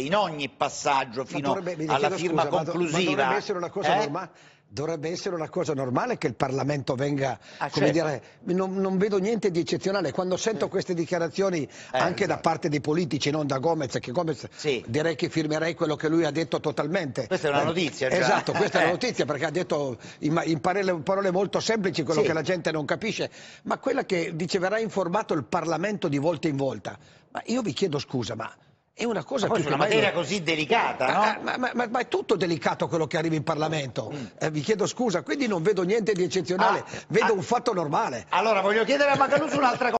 in ogni passaggio fino dovrebbe, alla firma scusa, conclusiva. dovrebbe essere una cosa eh? normale dovrebbe essere una cosa normale che il Parlamento venga, ah, come certo. dire, non, non, vedo niente di eccezionale. Quando sento sì. queste dichiarazioni eh, anche esatto. da parte dei politici, non da Gomez, che Gomez sì. direi che firmerei quello che lui ha detto totalmente. Questa è una eh, notizia. Già. Esatto, questa eh. è una eh. notizia perché ha detto in, in parole, parole, molto semplici quello sì. che la gente non capisce, ma quella che dice verrà informato il Parlamento di volta in volta. Ma io vi chiedo scusa, ma è una cosa ma più una materia mai... così delicata, ma, ah, no? Ah, ma, ma, ma, ma, è tutto delicato quello che arriva in Parlamento. Mm. Eh, vi chiedo scusa, quindi non vedo niente di eccezionale, ah, vedo ah, un fatto normale. Allora voglio chiedere a Macaluso un'altra cosa.